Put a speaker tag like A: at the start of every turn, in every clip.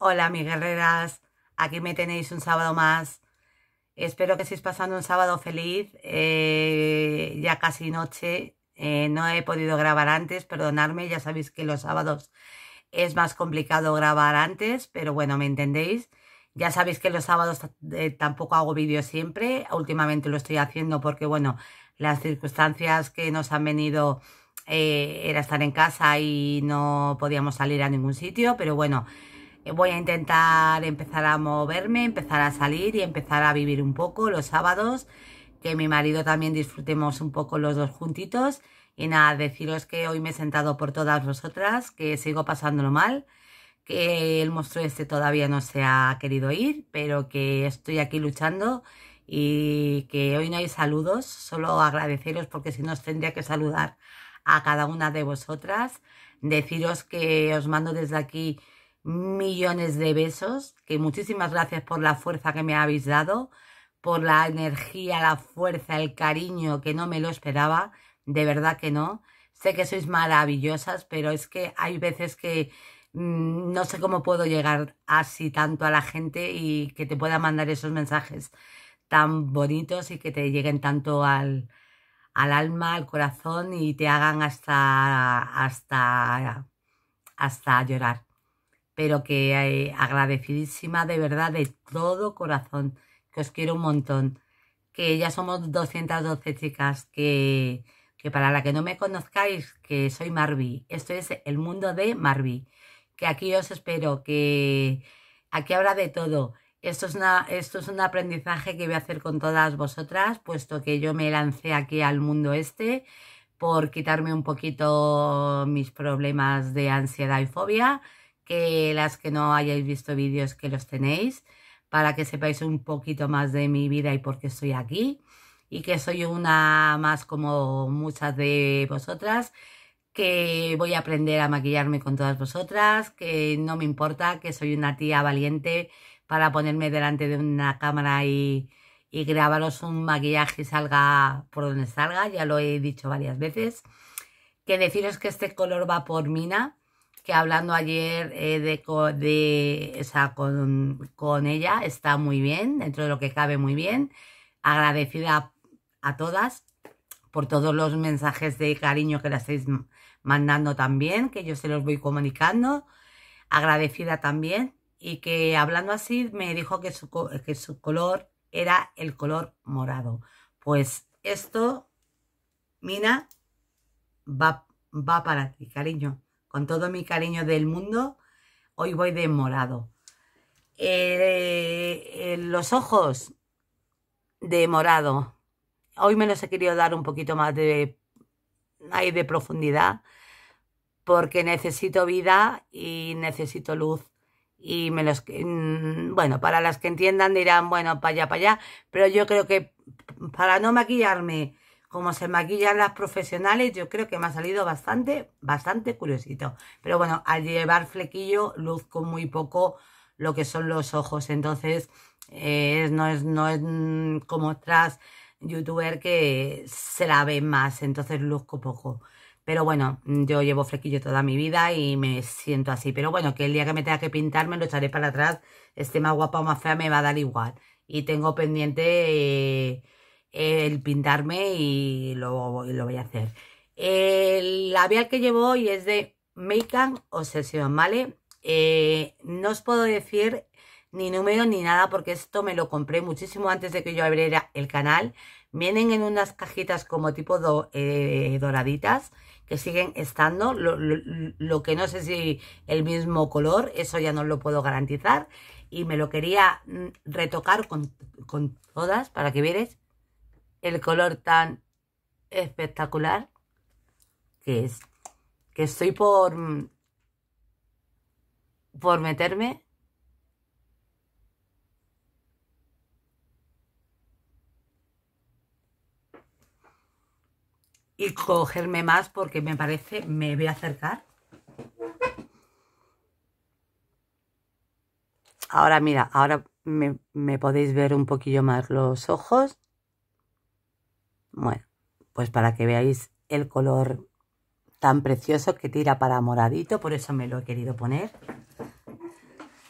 A: Hola mis guerreras, aquí me tenéis un sábado más. Espero que estéis pasando un sábado feliz, eh, ya casi noche. Eh, no he podido grabar antes, perdonadme, ya sabéis que los sábados es más complicado grabar antes, pero bueno, me entendéis. Ya sabéis que los sábados eh, tampoco hago vídeos siempre, últimamente lo estoy haciendo porque bueno, las circunstancias que nos han venido era estar en casa y no podíamos salir a ningún sitio, pero bueno... Eh, voy a intentar empezar a moverme, empezar a salir y empezar a vivir un poco los sábados, que mi marido también disfrutemos un poco los dos juntitos. Y nada, deciros que hoy me he sentado por todas vosotras, que sigo pasándolo mal, que el monstruo este todavía no se ha querido ir, pero que estoy aquí luchando y que hoy no hay saludos, solo agradeceros porque si no os tendría que saludar a cada una de vosotras. Deciros que os mando desde aquí millones de besos, que muchísimas gracias por la fuerza que me habéis dado, por la energía, la fuerza, el cariño, que no me lo esperaba, de verdad que no. Sé que sois maravillosas, pero es que hay veces que mm, no sé cómo puedo llegar así tanto a la gente y que te pueda mandar esos mensajes tan bonitos y que te lleguen tanto al, al alma, al corazón y te hagan hasta, hasta, hasta llorar pero que eh, agradecidísima de verdad, de todo corazón, que os quiero un montón, que ya somos 212 chicas, que, para la que no me conozcáis, que soy Marvi, esto es el mundo de Marvi, que aquí os espero, que aquí habrá de todo. Esto es, esto es un aprendizaje que voy a hacer con todas vosotras, puesto que yo me lancé aquí al mundo este por quitarme un poquito mis problemas de ansiedad y fobia que las que no hayáis visto vídeos que los tenéis, para que sepáis un poquito más de mi vida y por qué estoy aquí, y que soy una más como muchas de vosotras, que voy a aprender a maquillarme con todas vosotras, que no me importa, que soy una tía valiente para ponerme delante de una cámara y, y grabaros un maquillaje y salga por donde salga, ya lo he dicho varias veces. Que deciros que este color va por Mina, que hablando ayer eh, de, de con, ella está muy bien, dentro de lo que cabe muy bien. Agradecida a, todas por todos los mensajes de cariño que la estáis mandando también, que yo se los voy comunicando. Agradecida también y que hablando así me dijo que su, que su color era el color morado. Pues esto, Mina, va, va para ti, cariño con todo mi cariño del mundo, hoy voy de morado. Eh, eh, los ojos de morado. Hoy me los he querido dar un poquito más de, de profundidad porque necesito vida y necesito luz. Y me los. Mm, bueno, para las que entiendan dirán, bueno, para allá, para allá. Pero yo creo que para no maquillarme como se maquillan las profesionales, yo creo que me ha salido bastante, bastante curiosito. Pero bueno, al llevar flequillo luzco muy poco lo que son los ojos, entonces eh, no, es, no es mm, como otras youtuber que se la ven más, entonces luzco poco. Pero bueno, yo llevo flequillo toda mi vida y me siento así. Pero bueno, que el día que me tenga que pintar me lo echaré para atrás. Este más guapa o más fea me va a dar igual. Y tengo pendiente... Eh, el pintarme y lo, lo voy a hacer. El labial que llevo hoy es de Make Obsession, ¿vale? Eh, no os puedo decir ni número ni nada porque esto me lo compré muchísimo antes de que yo abriera el canal. Vienen en unas cajitas como tipo eh, doraditas que siguen estando. Lo, lo, que no sé si el mismo color, eso ya no lo puedo garantizar. Y me lo quería mm, retocar con, con todas para que vieres el color tan espectacular que es. Que estoy por. Mm, por meterme. Y cogerme más porque me parece, me voy a acercar. Ahora mira, ahora me, me podéis ver un poquillo más los ojos. Bueno, pues para que veáis el color tan precioso que tira para moradito, por eso me lo he querido poner.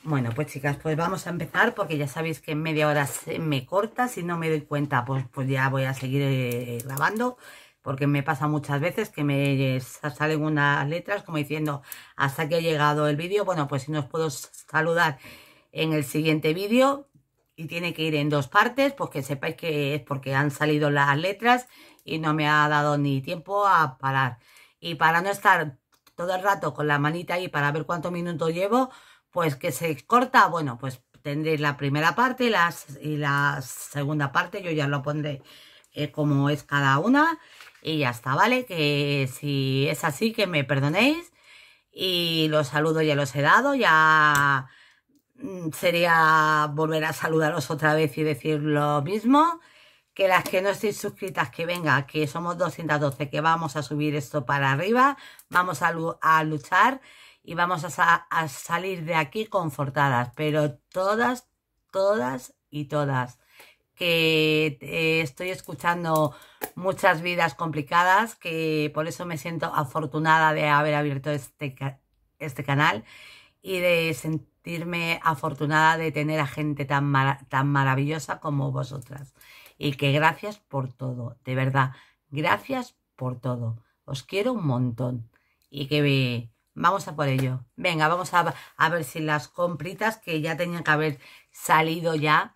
A: Bueno, pues chicas, pues vamos a empezar porque ya sabéis que en media hora se me corta. Si no me doy cuenta, pues, pues ya voy a seguir eh, grabando porque me pasa muchas veces que me salen unas letras como diciendo hasta que ha llegado el vídeo. Bueno, pues si no os puedo saludar en el siguiente vídeo, y tiene que ir en dos partes, pues que sepáis que es porque han salido las letras y no me ha dado ni tiempo a parar. Y para no estar todo el rato con la manita ahí para ver cuánto minuto llevo, pues que se corta, bueno, pues tendréis la primera parte y la, y la segunda parte, yo ya lo pondré eh, como es cada una y ya está, ¿vale? Que si es así, que me perdonéis y los saludos ya los he dado, ya Mm, sería volver a saludaros otra vez y decir lo mismo. Que las que no estéis suscritas, que venga, que somos 212, que vamos a subir esto para arriba, vamos a, luchar y vamos a, salir de aquí confortadas. Pero todas, todas y todas que eh, estoy escuchando muchas vidas complicadas, que por eso me siento afortunada de haber abierto este, este canal y de sentir sentirme afortunada de tener a gente tan, tan maravillosa como vosotras. Y que gracias por todo, de verdad, gracias por todo. Os quiero un montón. Y que vamos a por ello. Venga, vamos a, ver si las compritas que ya tenían que haber salido ya.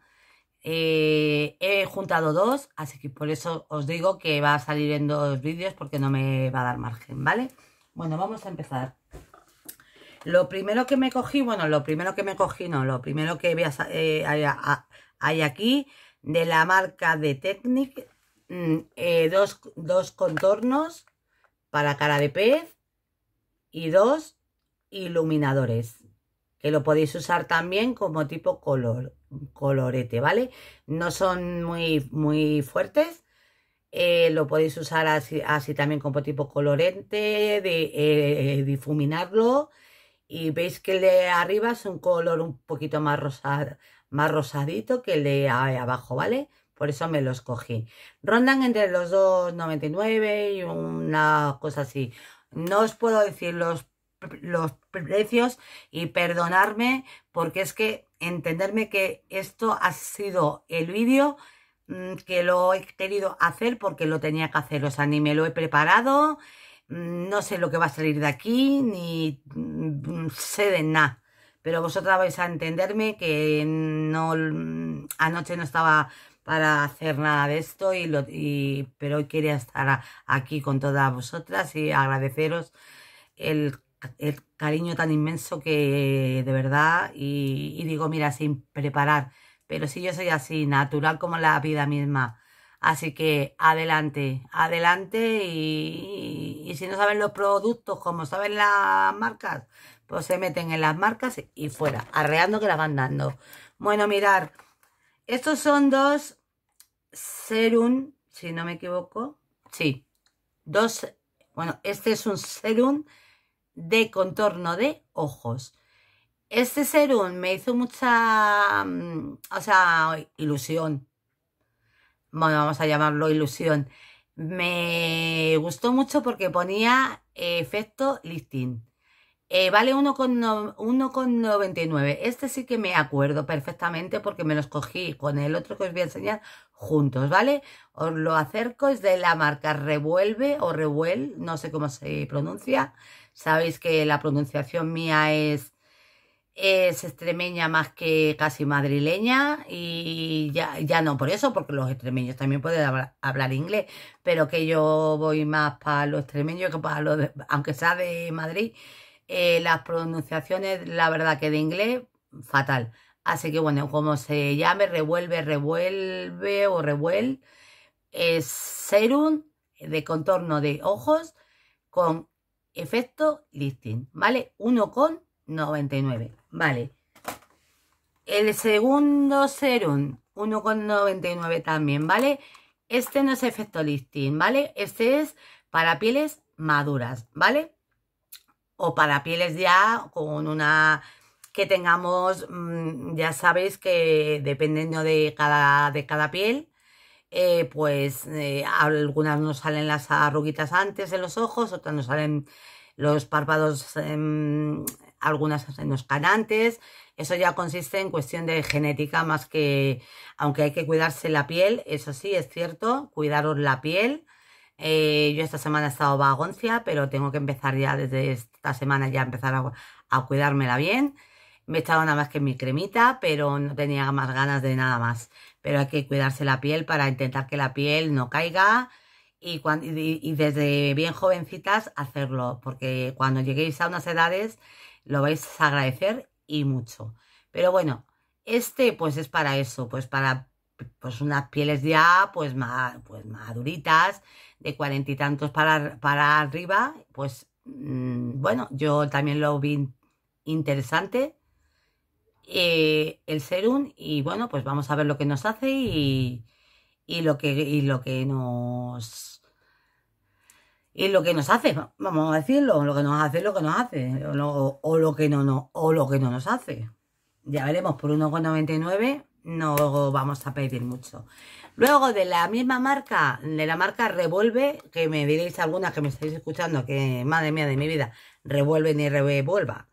A: Eh, he juntado dos, así que por eso os digo que va a salir en dos vídeos porque no me va a dar margen, ¿vale? Bueno, vamos a empezar. Lo primero que me cogí, bueno, lo primero que me cogí, no, lo primero que voy eh, hay, aquí de la marca de Technic, mm, eh, dos, dos contornos para cara de pez y dos iluminadores, que lo podéis usar también como tipo color, colorete, ¿vale? No son muy, muy fuertes, eh, lo podéis usar así, así, también como tipo colorente, de, difuminarlo y veis que el de arriba es un color un poquito más, rosado, más rosadito que el de abajo, ¿vale? Por eso me los cogí. Rondan entre los 2,99 y una cosa así. No os puedo decir los, los precios y perdonarme porque es que entenderme que esto ha sido el vídeo mm, que lo he querido hacer porque lo tenía que hacer. O sea, ni me lo he preparado, Mm, no sé lo que va a salir de aquí, ni mm, sé de nada. Pero vosotras vais a entenderme que no mm, anoche no estaba para hacer nada de esto, y, pero hoy quería estar aquí con todas vosotras y agradeceros el, cariño tan inmenso que de verdad, y, y digo, mira, sin preparar, pero si yo soy así, natural como la vida misma. Así que adelante, adelante y, y si no saben los productos, como saben las marcas, pues se meten en las marcas y fuera, arreando que las van dando. Bueno, mirar, estos son dos serum, si no me equivoco, sí, dos, bueno, este es un serum de contorno de ojos. Este serum me hizo mucha, mm, o sea, ilusión. Bueno, vamos a llamarlo ilusión. Me gustó mucho porque ponía eh, efecto lifting eh, vale 1,99. Este sí que me acuerdo perfectamente porque me los cogí con el otro que os voy a enseñar juntos, ¿vale? Os lo acerco, es de la marca Revuelve o Revuel, no sé cómo se pronuncia. Sabéis que la pronunciación mía es es extremeña más que casi madrileña y ya, no por eso, porque los extremeños también pueden hablar, inglés, pero que yo voy más para los extremeños que para los, aunque sea de Madrid, eh, las pronunciaciones, la verdad que de inglés, fatal. Así que bueno, como se llame, revuelve, revuelve o revuel, es serum de contorno de ojos con efecto lifting, ¿vale? 1,99. Vale. El segundo serum, 1,99 también, ¿vale? Este no es efecto lifting, ¿vale? Este es para pieles maduras, ¿vale? O para pieles ya con una que tengamos, mm, ya sabéis que dependiendo de cada, de cada piel, eh, pues eh, algunas nos salen las arruguitas antes en los ojos, otras nos salen los párpados em, algunas en los canantes Eso ya consiste en cuestión de genética más que, aunque hay que cuidarse la piel, eso sí, es cierto, cuidaros la piel. Eh, yo esta semana he estado vagoncia, pero tengo que empezar ya desde esta semana ya empezar a, a cuidármela bien. Me he echado nada más que mi cremita, pero no tenía más ganas de nada más. Pero hay que cuidarse la piel para intentar que la piel no caiga, y, cuando, y, desde bien jovencitas hacerlo, porque cuando lleguéis a unas edades lo vais a agradecer y mucho. Pero bueno, este pues es para eso, pues para pues unas pieles ya pues más, pues maduritas de cuarenta y tantos para, para arriba, pues mm, bueno, yo también lo vi interesante. Eh, el serum y bueno, pues vamos a ver lo que nos hace y, y lo que y lo que nos y lo que nos hace, vamos a decirlo, lo que nos hace, lo que nos hace, o, o lo que no, no, o lo que no nos hace. Ya veremos, por 1,99 no vamos a pedir mucho. Luego de la misma marca, de la marca Revuelve, que me diréis algunas que me estáis escuchando, que madre mía de mi vida, revuelve ni revuelva.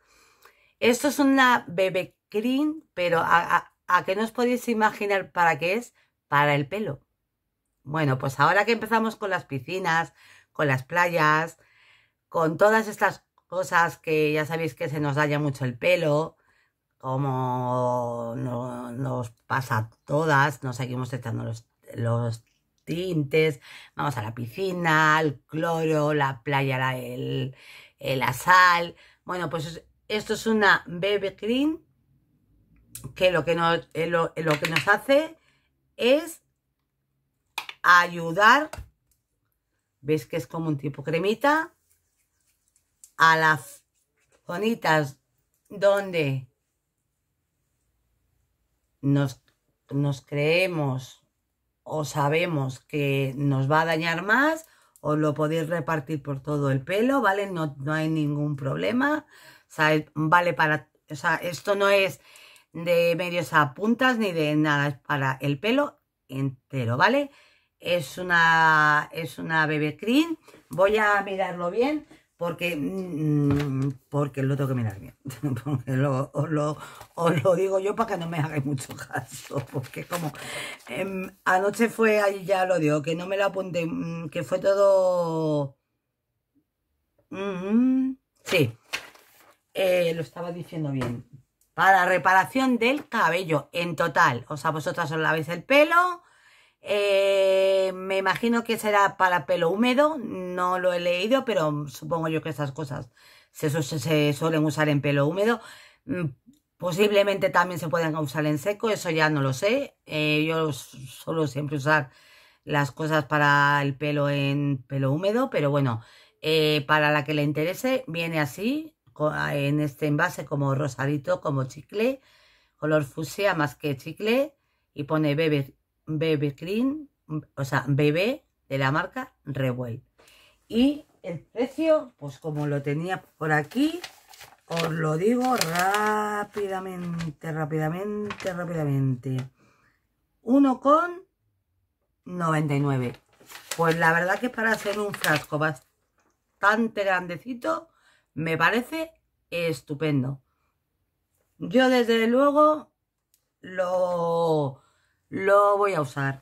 A: Esto es una bebé cream, pero a, a, a que no podéis imaginar para qué es, para el pelo. Bueno, pues ahora que empezamos con las piscinas, con las playas, con todas estas cosas que ya sabéis que se nos daña mucho el pelo, como nos pasa a todas, nos seguimos echando los, tintes, vamos a la piscina, el cloro, la playa, la, el, eh, la sal. Bueno, pues esto es una BB Cream que lo que nos, eh, lo que nos hace es ayudar Veis que es como un tipo cremita. A las zonitas donde nos, creemos o sabemos que nos va a dañar más, os lo podéis repartir por todo el pelo, ¿vale? No, no hay ningún problema. O sea, vale para... O sea, esto no es de medios a puntas ni de nada, es para el pelo entero, ¿vale? es una, es una bebé cream. Voy a mirarlo bien porque, mm, porque lo tengo que mirar bien. os, lo, digo yo para que no me hagáis mucho caso. Porque como em, anoche fue, ahí ya lo digo, que no me lo apunté, mm, que fue todo... Mm, sí, eh, lo estaba diciendo bien. Para reparación del cabello en total. O sea, vosotras os laváis el pelo eh, me imagino que será para pelo húmedo, no lo he leído, pero supongo yo que esas cosas se, suelen usar en pelo húmedo. Mm, posiblemente también se puedan usar en seco, eso ya no lo sé. Eh, yo suelo siempre usar las cosas para el pelo en pelo húmedo, pero bueno, eh, para la que le interese, viene así, en este envase como rosadito, como chicle, color fucsia más que chicle, y pone bebé BB cream, o sea, bebé de la marca Rewell. Y el precio, pues como lo tenía por aquí, os lo digo rápidamente, rápidamente, rápidamente. 1,99. Pues la verdad que para hacer un frasco bastante grandecito, me parece estupendo. Yo desde luego lo lo voy a usar.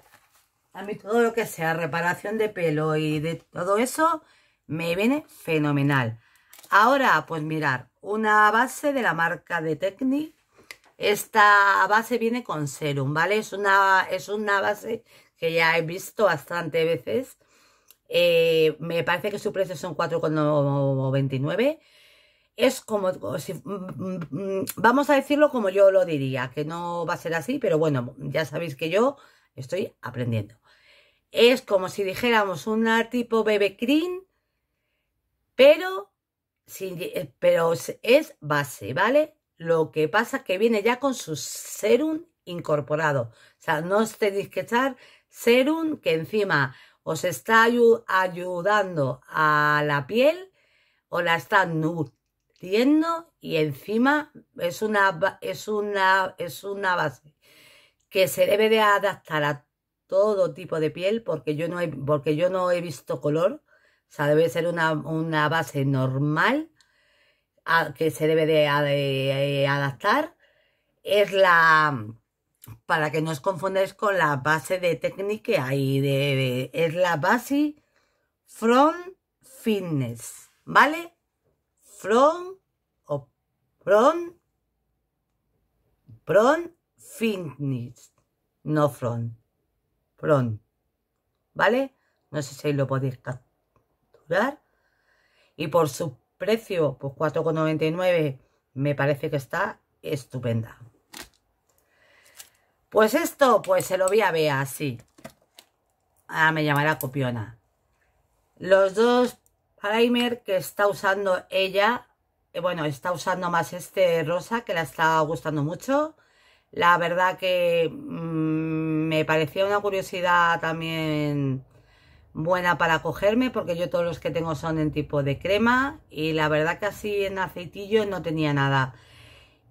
A: A mí todo lo que sea reparación de pelo y de todo eso me viene fenomenal. Ahora, pues mirar, una base de la marca de Techni Esta base viene con serum, ¿vale? Es una, es una base que ya he visto bastante veces. Eh, me parece que su precio son 4,29 es como, si, mm, mm, mm, vamos a decirlo como yo lo diría, que no va a ser así, pero bueno, ya sabéis que yo estoy aprendiendo. Es como si dijéramos un tipo bebé cream, pero, sin, eh, pero es base, ¿vale? Lo que pasa es que viene ya con su serum incorporado. O sea, no os tenéis que echar serum que encima os está ayudando a la piel o la está nutriendo y encima es una, es una, es una base que se debe de adaptar a todo tipo de piel porque yo no he, porque yo no he visto color. O sea, debe ser una, una base normal que se debe de, eh, adaptar. Es la, para que no os confundáis con la base de técnica ahí, de, es la base From Fitness, ¿vale? from o from, from fitness, no from, from, ¿vale? No sé si lo podéis capturar. Y por su precio, pues 4,99 me parece que está estupenda. Pues esto, pues se lo voy a ver así. Ah, me llamará copiona. Los dos primer que está usando ella. Eh, bueno, está usando más este rosa que la está gustando mucho. La verdad que mm, me parecía una curiosidad también buena para cogerme porque yo todos los que tengo son en tipo de crema y la verdad que así en aceitillo no tenía nada.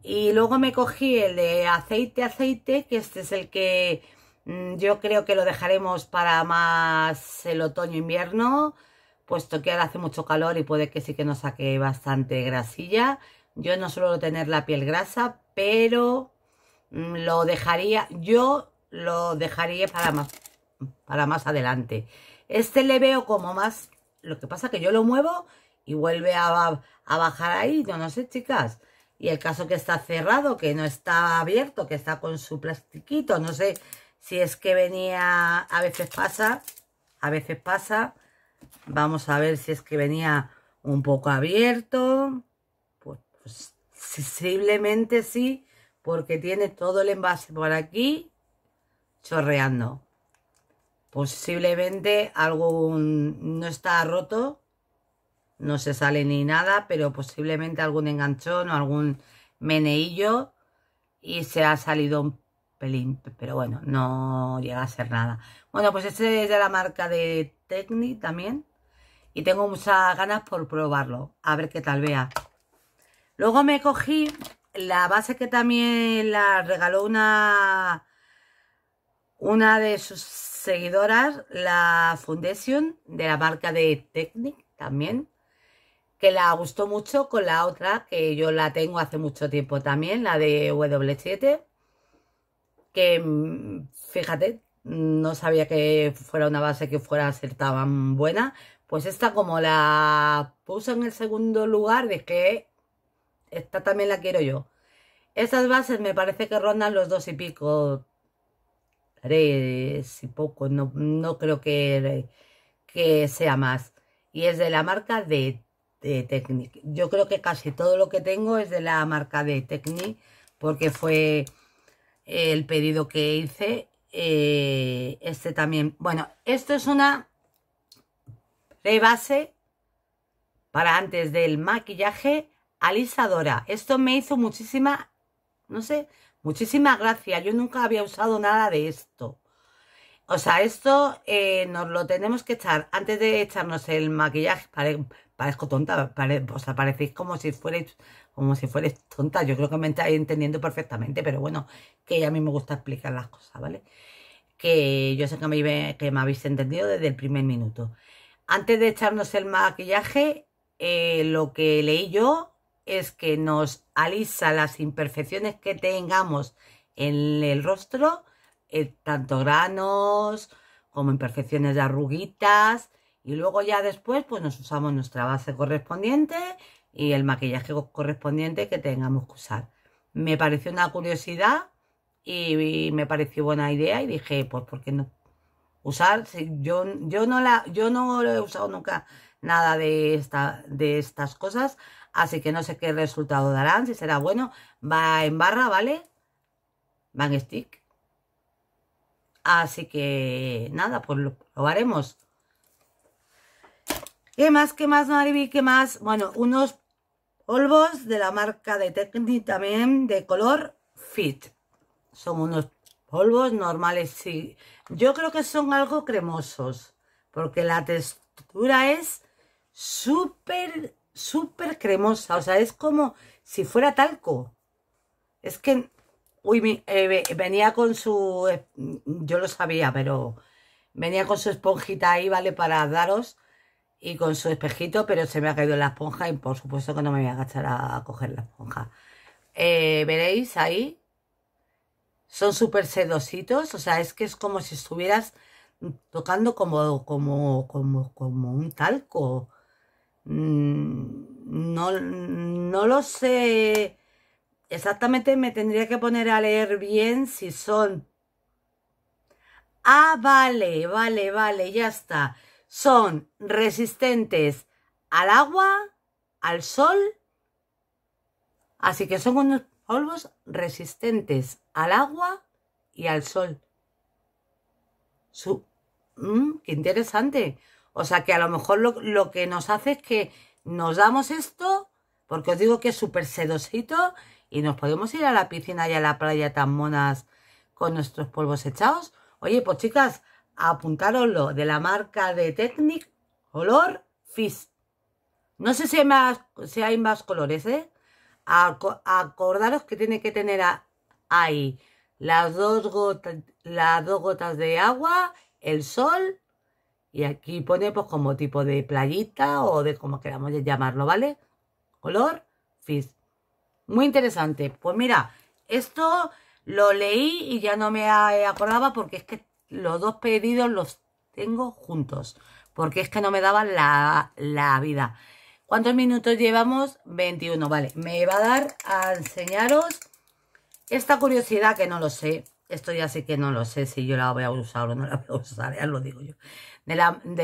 A: Y luego me cogí el de aceite, aceite, que este es el que mm, yo creo que lo dejaremos para más el otoño-invierno puesto que ahora hace mucho calor y puede que sí que nos saque bastante grasilla. Yo no suelo tener la piel grasa, pero mm, lo dejaría, yo lo dejaría para más, para más adelante. Este le veo como más, lo que pasa que yo lo muevo y vuelve a, a bajar ahí, no, no sé chicas. Y el caso que está cerrado, que no está abierto, que está con su plastiquito, no sé si es que venía, a veces pasa, a veces pasa, Vamos a ver si es que venía un poco abierto. posiblemente pues, pues, sí, porque tiene todo el envase por aquí chorreando. Posiblemente algún... no está roto, no se sale ni nada, pero posiblemente algún enganchón o algún meneillo y se ha salido un pelín, pero bueno, no llega a ser nada. Bueno, pues este es de la marca de Technic también. Y tengo muchas ganas por probarlo. A ver qué tal vea. Luego me cogí la base que también la regaló una, una de sus seguidoras, la Foundation, de la marca de Technic también, que la gustó mucho con la otra, que yo la tengo hace mucho tiempo también, la de W7 que mm, fíjate, no sabía que fuera una base que fuera a ser tan buena. Pues esta como la puse en el segundo lugar, De que esta también la quiero yo. Estas bases me parece que rondan los dos y pico, tres y poco, no, creo que, que, sea más. Y es de la marca de, de Technic. Yo creo que casi todo lo que tengo es de la marca de Technic, porque fue el pedido que hice. Eh, este también. Bueno, esto es una prebase para antes del maquillaje alisadora. Esto me hizo muchísima, no sé, muchísima gracia. Yo nunca había usado nada de esto. O sea, esto eh, nos lo tenemos que echar antes de echarnos el maquillaje. parezco tonta, os aparecéis como si fuerais como si fueres tonta. Yo creo que me estáis entendiendo perfectamente, pero bueno, que a mí me gusta explicar las cosas, ¿vale? Que yo sé que me, que me habéis entendido desde el primer minuto. Antes de echarnos el maquillaje, eh, lo que leí yo es que nos alisa las imperfecciones que tengamos en el rostro, eh, tanto granos como imperfecciones de arruguitas, y luego ya después pues nos usamos nuestra base correspondiente y el maquillaje correspondiente que tengamos que usar. Me pareció una curiosidad y, me pareció buena idea y dije, pues, ¿por qué no? Usar, yo, yo, no la, yo no he usado nunca nada de, esta, de estas cosas, así que no sé qué resultado darán, si será bueno. Va en barra, ¿vale? Va en stick. Así que nada, pues lo probaremos. ¿Qué más? ¿Qué más, Mariby? ¿Qué más? Bueno, unos polvos de la marca de Techni también de color Fit. Son unos polvos normales, sí. Yo creo que son algo cremosos porque la textura es súper, súper cremosa. O sea, es como si fuera talco. Es que, uy, eh, venía con su, eh, yo lo sabía, pero venía con su esponjita ahí, ¿vale? Para daros y con su espejito, pero se me ha caído la esponja y por supuesto que no me voy a agachar a, coger la esponja. Eh, veréis ahí, son súper sedositos, o sea, es que es como si estuvieras tocando como, como, como, como un talco. Mm, no, no lo sé exactamente, me tendría que poner a leer bien si son... Ah, vale, vale, vale, ya está son resistentes al agua, al sol, así que son unos polvos resistentes al agua y al sol. Su mm, qué interesante. O sea que a lo mejor lo, lo, que nos hace es que nos damos esto, porque os digo que es súper sedosito, y nos podemos ir a la piscina y a la playa tan monas con nuestros polvos echados. Oye, pues chicas, apuntároslo, de la marca de Technic, color Fizz. No sé si hay más, si hay más colores, ¿eh? acordaros que tiene que tener ahí las dos, gotas, las dos gotas de agua, el sol y aquí pone pues como tipo de playita o de como queramos llamarlo, ¿vale? Color Fizz. Muy interesante. Pues mira, esto lo leí y ya no me acordaba porque es que los dos pedidos los tengo juntos, porque es que no me daban la, vida. ¿Cuántos minutos llevamos? 21, vale. Me va a dar a enseñaros esta curiosidad que no lo sé. Esto ya sé que no lo sé si yo la voy a usar o no la voy a usar, ya lo digo yo. De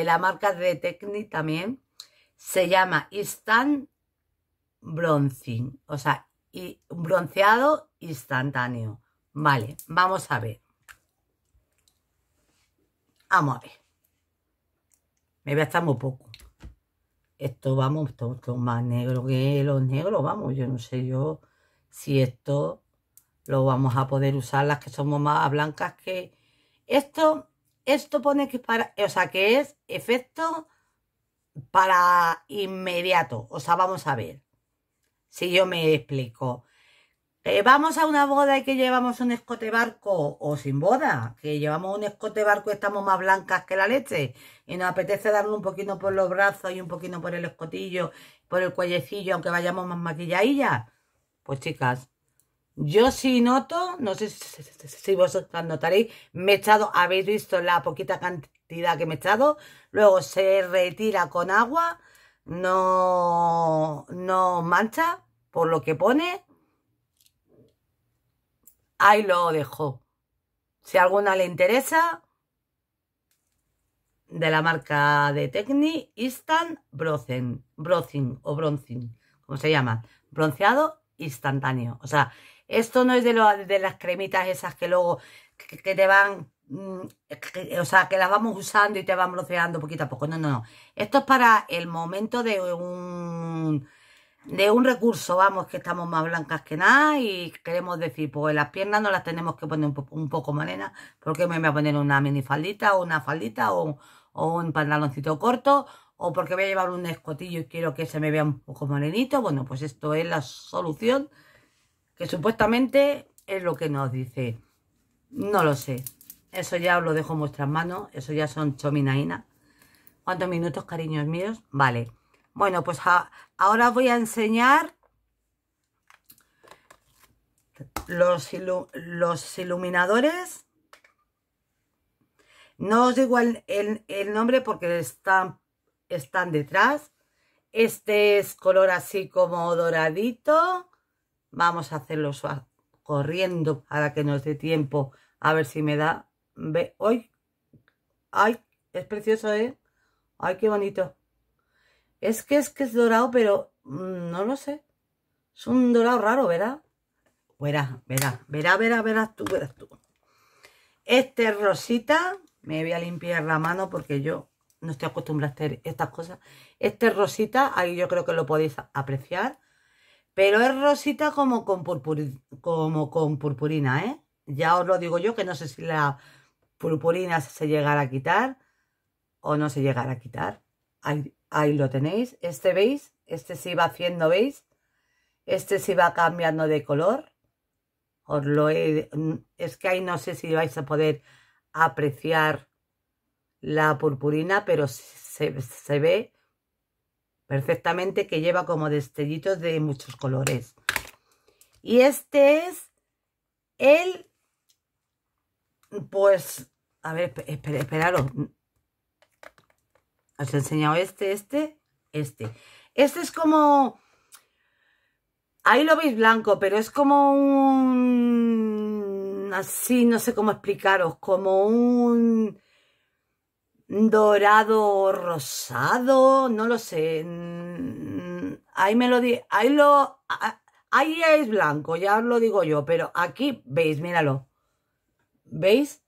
A: la, marca de Technic también. Se llama Instant Bronzing. O sea, bronceado instantáneo. Vale, vamos a ver. Vamos a ver. Me voy a estar muy poco. Esto, vamos, esto, más negro que los negros, vamos. Yo no sé yo si esto lo vamos a poder usar las que somos más blancas que... Esto, esto pone que para... O sea, que es efecto para inmediato. O sea, vamos a ver. Si yo me explico. Eh, vamos a una boda y que llevamos un escote barco o sin boda? Que llevamos un escote barco y estamos más blancas que la leche y nos apetece darle un poquito por los brazos y un poquito por el escotillo, por el cuellecillo, aunque vayamos más maquilladillas. Pues chicas, yo sí noto, no sé si vosotras notaréis, me he echado, habéis visto la poquita cantidad que me he echado, luego se retira con agua, no, no mancha por lo que pone, ahí lo dejo. Si alguna le interesa, de la marca de Tecni, Instant Brozen, Bronzing o Bronzing, como se llama, bronceado instantáneo. O sea, esto no es de, las cremitas esas que luego que, te van, mm, o sea, que las vamos usando y te van bronceando poquito a poco. No, no, no. Esto es para el momento de un de un recurso, vamos, que estamos más blancas que nada y queremos decir, pues las piernas no las tenemos que poner un, poco morenas, porque me voy a poner una minifaldita o una faldita o, un pantaloncito corto, o porque voy a llevar un escotillo y quiero que se me vea un poco morenito. Bueno, pues esto es la solución que supuestamente es lo que nos dice. No lo sé. Eso ya lo dejo en vuestras manos, eso ya son chominaína. ¿Cuántos minutos, cariños míos? Vale. Bueno, pues ahora voy a enseñar los, iluminadores. No os digo el, el, nombre porque están, detrás. Este es color así como doradito. Vamos a hacerlo corriendo para que nos dé tiempo. A ver si me da... Ve, ay, es precioso, ¿eh? Ay, qué bonito. Es que es que es dorado, pero mm, no lo sé. Es un dorado raro, ¿verdad? Verás, verá verá verás, verás tú, verás tú. Este rosita. Me voy a limpiar la mano porque yo no estoy acostumbrada a hacer estas cosas. Este rosita, ahí yo creo que lo podéis apreciar. Pero es rosita como con, purpurina, como con purpurina, ¿eh? Ya os lo digo yo, que no sé si la purpurina se llegará a quitar o no se llegará a quitar. ahí Ahí lo tenéis. Este veis, este se iba haciendo, veis. Este se iba cambiando de color. Os lo mm, Es que ahí no sé si vais a poder apreciar la purpurina, pero se, se ve perfectamente que lleva como destellitos de muchos colores. Y este es el, pues, a ver, esperaros, os he enseñado este, este, este. Este es como... Ahí lo veis blanco, pero es como un... Así, no sé cómo explicaros, como un dorado rosado, no lo sé. Ahí me lo ahí lo ahí es blanco, ya lo digo yo, pero aquí veis, míralo. ¿Veis?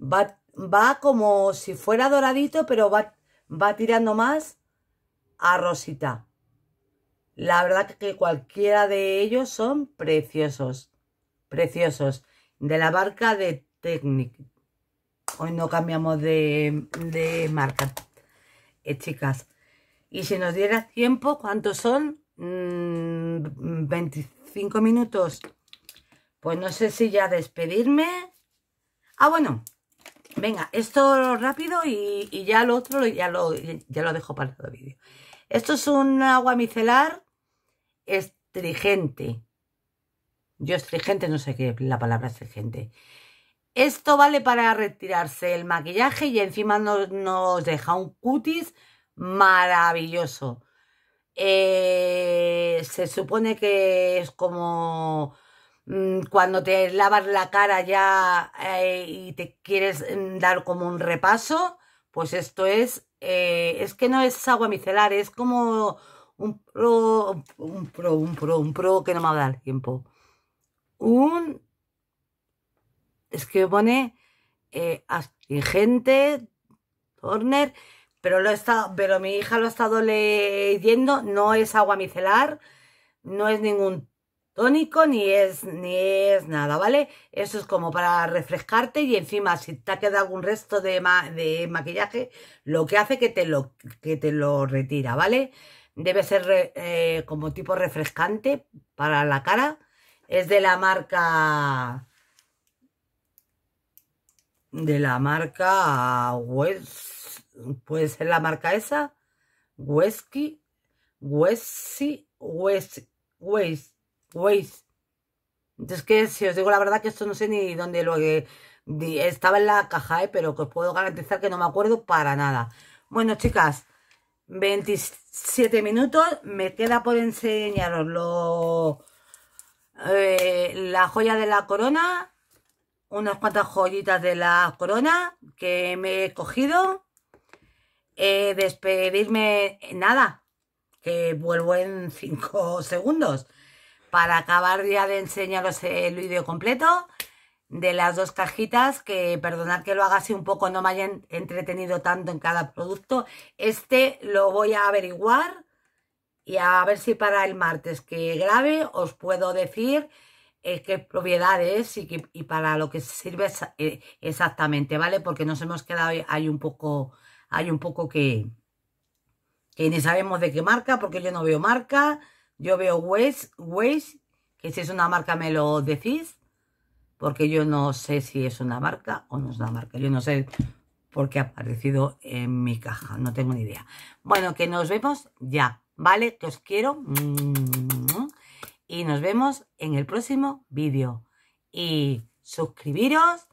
A: Va, va como si fuera doradito, pero va va tirando más a rosita. La verdad que cualquiera de ellos son preciosos. Preciosos. De la barca de Technic. Hoy no cambiamos de, de marca, eh, chicas. Y si nos diera tiempo, ¿cuántos son? 25 mm, minutos. Pues no sé si ya despedirme. Ah, bueno, Venga, esto rápido y, ya lo otro ya lo, ya lo dejo para el vídeo. Esto es un agua micelar estrigente. Yo estrigente no sé qué la palabra estrigente. Esto vale para retirarse el maquillaje y encima nos, nos deja un cutis maravilloso. Eh, se supone que es como Mm, cuando te lavas la cara ya eh, y te quieres mm, dar como un repaso, pues esto es, eh, es que no es agua micelar, es como un pro, un pro, un pro, un pro que no me va a dar tiempo. Un, es que pone eh, astringente, Turner, pero, lo he pero mi hija lo ha estado leyendo, no es agua micelar, no es ningún tónico ni es, ni es nada, ¿vale? Eso es como para refrescarte y encima si te ha quedado algún resto de, de maquillaje, lo que hace que te lo, que te lo retira, ¿vale? Debe ser eh, como tipo refrescante para la cara. Es de la marca... De la marca West... Puede ser la marca esa. Wesky. Westy. West, West, Weiss, Entonces que si os digo la verdad que esto no sé ni dónde lo que estaba en la caja, eh, pero que os puedo garantizar que no me acuerdo para nada. Bueno, chicas, 27 minutos. Me queda por enseñaros lo, eh, la joya de la corona. Unas cuantas joyitas de la corona que me he cogido. Eh, despedirme, nada, que vuelvo en 5 segundos para acabar ya de enseñaros el vídeo completo de las dos cajitas, que perdonad que lo haga así un poco, no me hayan entretenido tanto en cada producto. Este lo voy a averiguar y a ver si para el martes que grabe os puedo decir eh, qué propiedades y, y para lo que sirve eh, exactamente, ¿vale? Porque nos hemos quedado ahí un poco, hay un poco que, que ni sabemos de qué marca, porque yo no veo marca, yo veo Waze, Waze, que si es una marca me lo decís, porque yo no sé si es una marca o no es una marca. Yo no sé por qué ha aparecido en mi caja, no tengo ni idea. Bueno, que nos vemos ya, ¿vale? Que os quiero. Y nos vemos en el próximo vídeo. Y suscribiros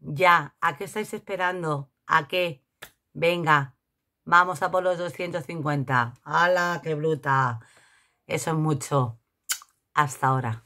A: ya. ¿A qué estáis esperando? ¿A qué? Venga, vamos a por los 250. ¡Hala, qué bruta! Eso es mucho. Hasta ahora.